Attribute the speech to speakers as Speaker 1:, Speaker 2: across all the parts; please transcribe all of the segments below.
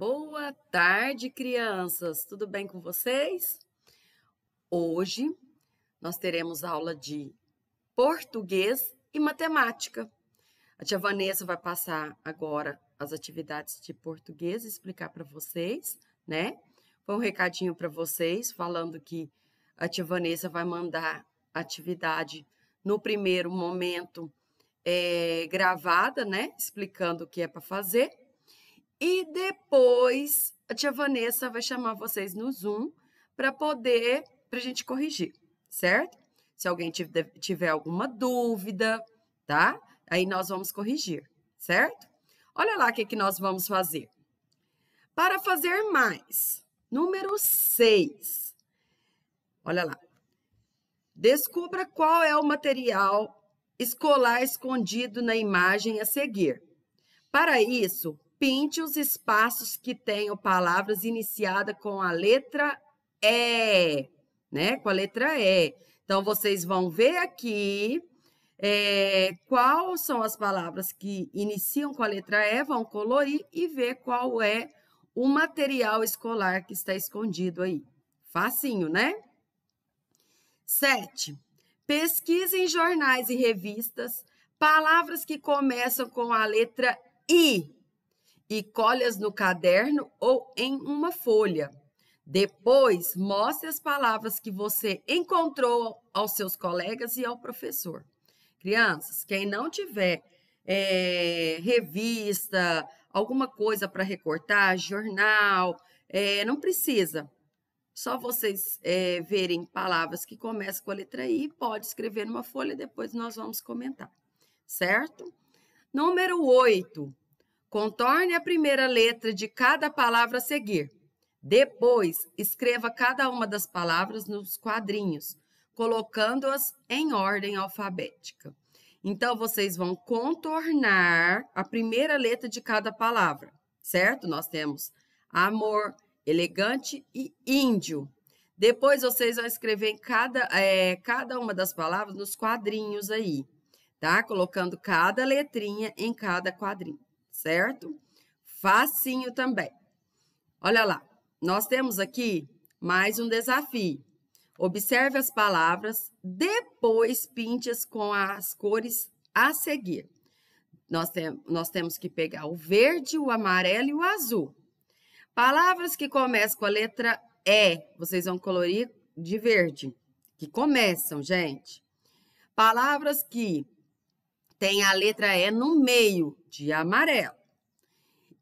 Speaker 1: Boa tarde, crianças! Tudo bem com vocês? Hoje nós teremos aula de português e matemática. A tia Vanessa vai passar agora as atividades de português e explicar para vocês, né? Foi um recadinho para vocês falando que a tia Vanessa vai mandar atividade no primeiro momento é, gravada, né? Explicando o que é para fazer e depois a tia Vanessa vai chamar vocês no Zoom para poder, para a gente corrigir, certo? Se alguém tiver alguma dúvida, tá? Aí nós vamos corrigir, certo? Olha lá o que, que nós vamos fazer. Para fazer mais, número 6. Olha lá. Descubra qual é o material escolar escondido na imagem a seguir. Para isso, pinte os espaços que tenham palavras iniciadas com a letra E, né? Com a letra E. Então, vocês vão ver aqui é, quais são as palavras que iniciam com a letra E, vão colorir e ver qual é o material escolar que está escondido aí. Facinho, né? Sete. Pesquise em jornais e revistas palavras que começam com a letra I e colhe-as no caderno ou em uma folha. Depois, mostre as palavras que você encontrou aos seus colegas e ao professor. Crianças, quem não tiver é, revista, alguma coisa para recortar, jornal, é, não precisa. Só vocês é, verem palavras que começam com a letra I, pode escrever numa folha, e depois nós vamos comentar, certo? Número 8, Contorne a primeira letra de cada palavra a seguir. Depois, escreva cada uma das palavras nos quadrinhos, colocando-as em ordem alfabética. Então, vocês vão contornar a primeira letra de cada palavra, certo? Nós temos amor, elegante e índio. Depois, vocês vão escrever cada, é, cada uma das palavras nos quadrinhos aí, tá? Colocando cada letrinha em cada quadrinho certo? Facinho também. Olha lá, nós temos aqui mais um desafio. Observe as palavras, depois pinte-as com as cores a seguir. Nós, tem, nós, temos que pegar o verde, o amarelo e o azul. Palavras que começam com a letra E, vocês vão colorir de verde, que começam, gente. Palavras que tem a letra E no meio, de amarelo.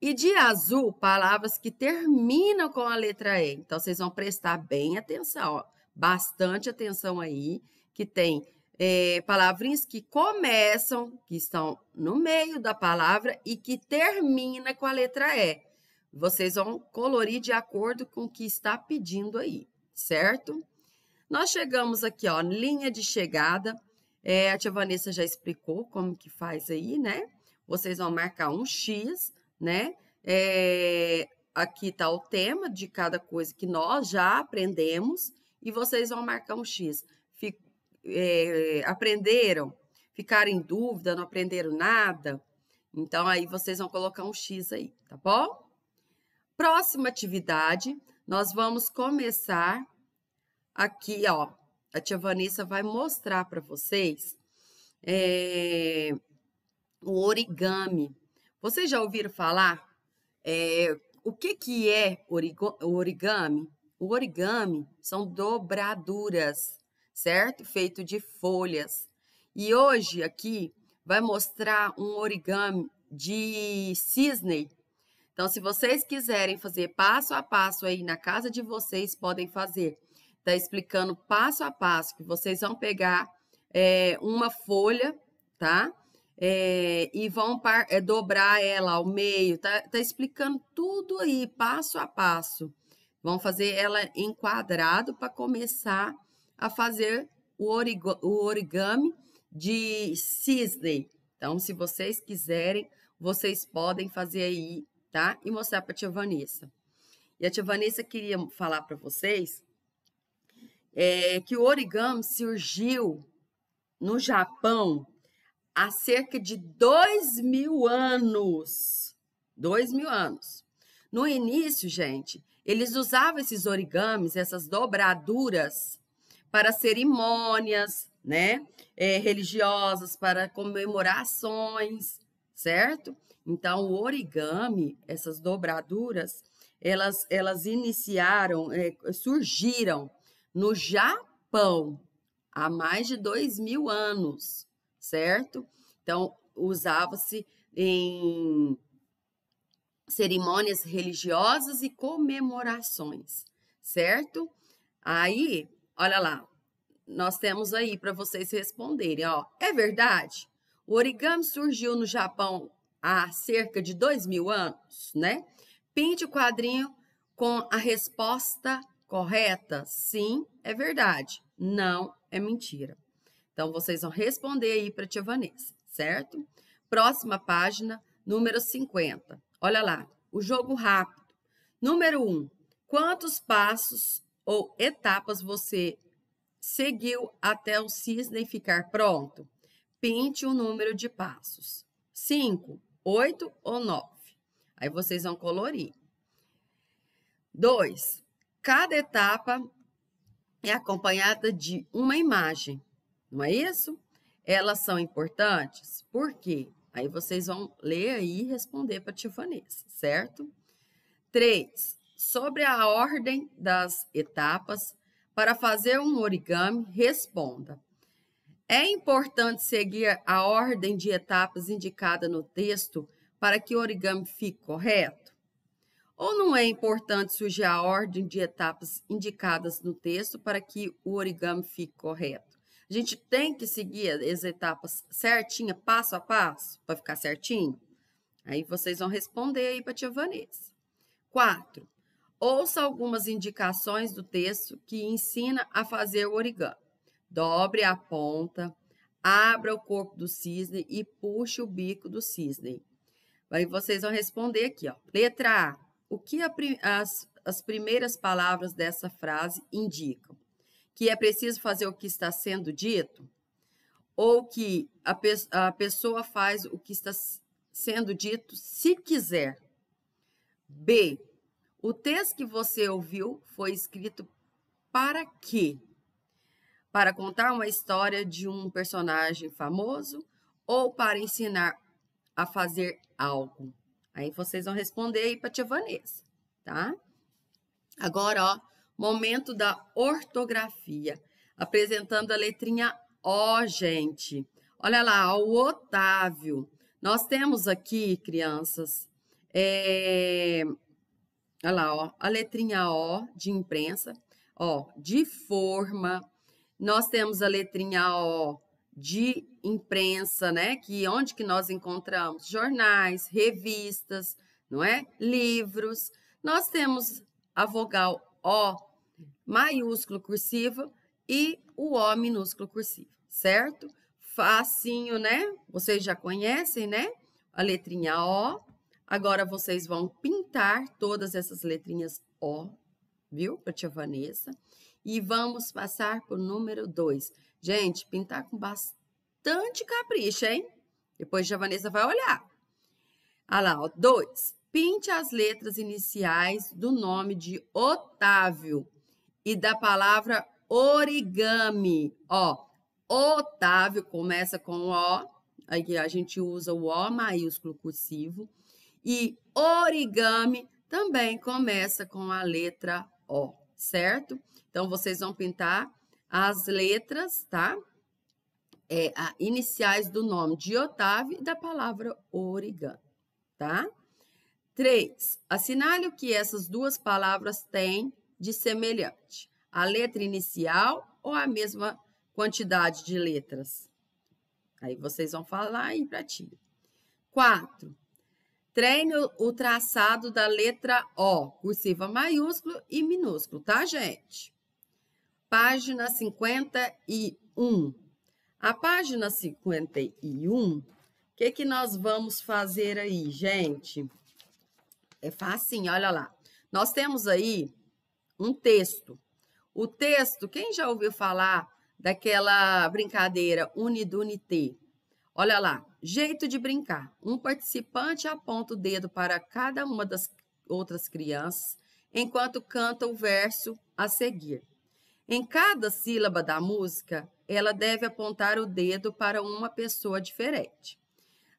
Speaker 1: E de azul, palavras que terminam com a letra E. Então, vocês vão prestar bem atenção, ó, bastante atenção aí, que tem é, palavrinhas que começam, que estão no meio da palavra e que termina com a letra E. Vocês vão colorir de acordo com o que está pedindo aí, certo? Nós chegamos aqui, ó, linha de chegada. É, a tia Vanessa já explicou como que faz aí, né? Vocês vão marcar um X, né? É, aqui está o tema de cada coisa que nós já aprendemos e vocês vão marcar um X. Fic, é, aprenderam? Ficaram em dúvida? Não aprenderam nada? Então, aí vocês vão colocar um X aí, tá bom? Próxima atividade, nós vamos começar aqui, ó, a tia Vanessa vai mostrar para vocês é, o origami. Vocês já ouviram falar é, o que, que é origami? O origami são dobraduras, certo? Feito de folhas. E hoje aqui vai mostrar um origami de cisne. Então, se vocês quiserem fazer passo a passo aí na casa de vocês, podem fazer está explicando passo a passo que vocês vão pegar é, uma folha, tá? É, e vão par, é, dobrar ela ao meio, tá, tá explicando tudo aí, passo a passo. Vão fazer ela em quadrado para começar a fazer o, origo, o origami de cisne. Então, se vocês quiserem, vocês podem fazer aí, tá? E mostrar para a tia Vanessa. E a tia Vanessa queria falar para vocês é, que o origami surgiu no Japão há cerca de dois mil anos. Dois mil anos. No início, gente, eles usavam esses origamis, essas dobraduras, para cerimônias, né? É, religiosas, para comemorações, certo? Então, o origami, essas dobraduras, elas, elas iniciaram, é, surgiram no Japão, há mais de dois mil anos, certo? Então, usava-se em cerimônias religiosas e comemorações, certo? Aí, olha lá, nós temos aí para vocês responderem, ó. É verdade? O origami surgiu no Japão há cerca de dois mil anos, né? Pinte o quadrinho com a resposta correta? Sim, é verdade. Não, é mentira. Então, vocês vão responder aí para a tia Vanessa, certo? Próxima página, número 50. Olha lá, o jogo rápido. Número 1. quantos passos ou etapas você seguiu até o cisne ficar pronto? Pinte o um número de passos. 5, 8 ou 9. Aí vocês vão colorir. 2 cada etapa é acompanhada de uma imagem, não é isso? Elas são importantes, por quê? Aí vocês vão ler aí e responder para a tia Vanessa, certo? Três, sobre a ordem das etapas, para fazer um origami, responda. É importante seguir a ordem de etapas indicada no texto para que o origami fique correto? Ou não é importante surgir a ordem de etapas indicadas no texto para que o origami fique correto? A gente tem que seguir as etapas certinha, passo a passo, para ficar certinho? Aí vocês vão responder aí para a tia Vanessa. Quatro, ouça algumas indicações do texto que ensina a fazer o origami. Dobre a ponta, abra o corpo do cisne e puxe o bico do cisne. Aí vocês vão responder aqui, ó. Letra A, o que a, as, as primeiras palavras dessa frase indicam? Que é preciso fazer o que está sendo dito? Ou que a, pe a pessoa faz o que está sendo dito se quiser? B. O texto que você ouviu foi escrito para quê? Para contar uma história de um personagem famoso ou para ensinar a fazer algo? Aí vocês vão responder aí para tia Vanessa, tá? Agora, ó, momento da ortografia. Apresentando a letrinha O, gente. Olha lá, ó, o Otávio. Nós temos aqui, crianças, é... olha lá, ó, a letrinha O de imprensa, ó, de forma. Nós temos a letrinha O de imprensa, né? Que onde que nós encontramos jornais, revistas, não é? Livros. Nós temos a vogal O maiúsculo cursiva e o O minúsculo cursiva, certo? Facinho, né? Vocês já conhecem, né? A letrinha O. Agora vocês vão pintar todas essas letrinhas O, viu? Eu tia Vanessa. E vamos passar para o número 2. Gente, pintar com bastante capricho, hein? Depois a Vanessa vai olhar. Olha lá, ó, dois. Pinte as letras iniciais do nome de Otávio e da palavra origami. Ó, Otávio começa com O, aí a gente usa o O maiúsculo cursivo, e origami também começa com a letra O certo? Então, vocês vão pintar as letras, tá? É, a, iniciais do nome de Otávio e da palavra origami, tá? Três, assinale o que essas duas palavras têm de semelhante. A letra inicial ou a mesma quantidade de letras? Aí vocês vão falar e praticam. Quatro, Treine o traçado da letra O, cursiva maiúsculo e minúsculo, tá, gente? Página 51. A página 51, o que, que nós vamos fazer aí, gente? É facinho, olha lá. Nós temos aí um texto. O texto, quem já ouviu falar daquela brincadeira Unidunité? Olha lá, Jeito de brincar. Um participante aponta o dedo para cada uma das outras crianças enquanto canta o verso a seguir. Em cada sílaba da música, ela deve apontar o dedo para uma pessoa diferente.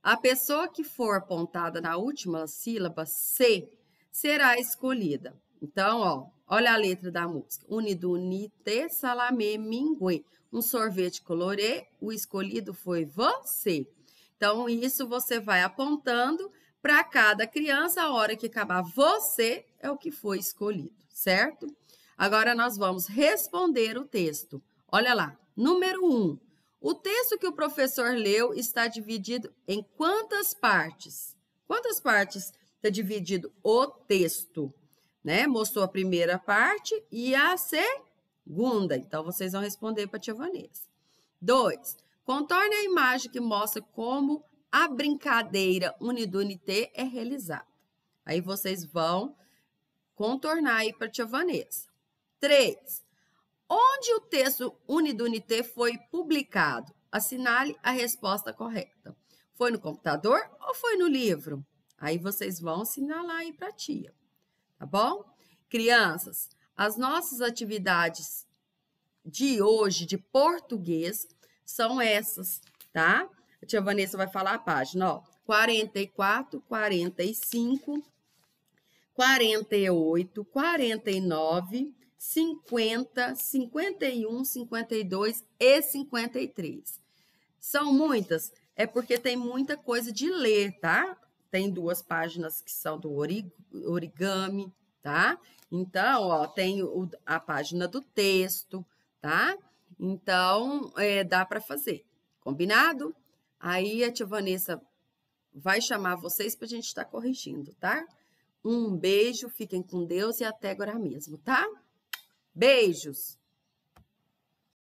Speaker 1: A pessoa que for apontada na última sílaba, C, será escolhida. Então, ó, olha a letra da música. Unidunite salame mingue. Um sorvete colorê, o escolhido foi você. Então, isso você vai apontando para cada criança, a hora que acabar você é o que foi escolhido, certo? Agora nós vamos responder o texto. Olha lá, número 1. Um, o texto que o professor leu está dividido em quantas partes? Quantas partes está dividido o texto? Né? Mostrou a primeira parte e a segunda. Então, vocês vão responder para a tia Vanessa. Dois. Contorne a imagem que mostra como a brincadeira unidunité é realizada. Aí vocês vão contornar aí para a tia Vanessa. 3. Onde o texto unidunité foi publicado? Assinale a resposta correta. Foi no computador ou foi no livro? Aí vocês vão assinalar aí para a tia, tá bom? Crianças, as nossas atividades de hoje de português são essas, tá? A tia Vanessa vai falar a página, ó. 44, 45, 48, 49, 50, 51, 52 e 53. São muitas? É porque tem muita coisa de ler, tá? Tem duas páginas que são do origami, tá? Então, ó, tem a página do texto, tá? Então, é, dá para fazer. Combinado? Aí a tia Vanessa vai chamar vocês para a gente estar tá corrigindo, tá? Um beijo, fiquem com Deus e até agora mesmo, tá? Beijos!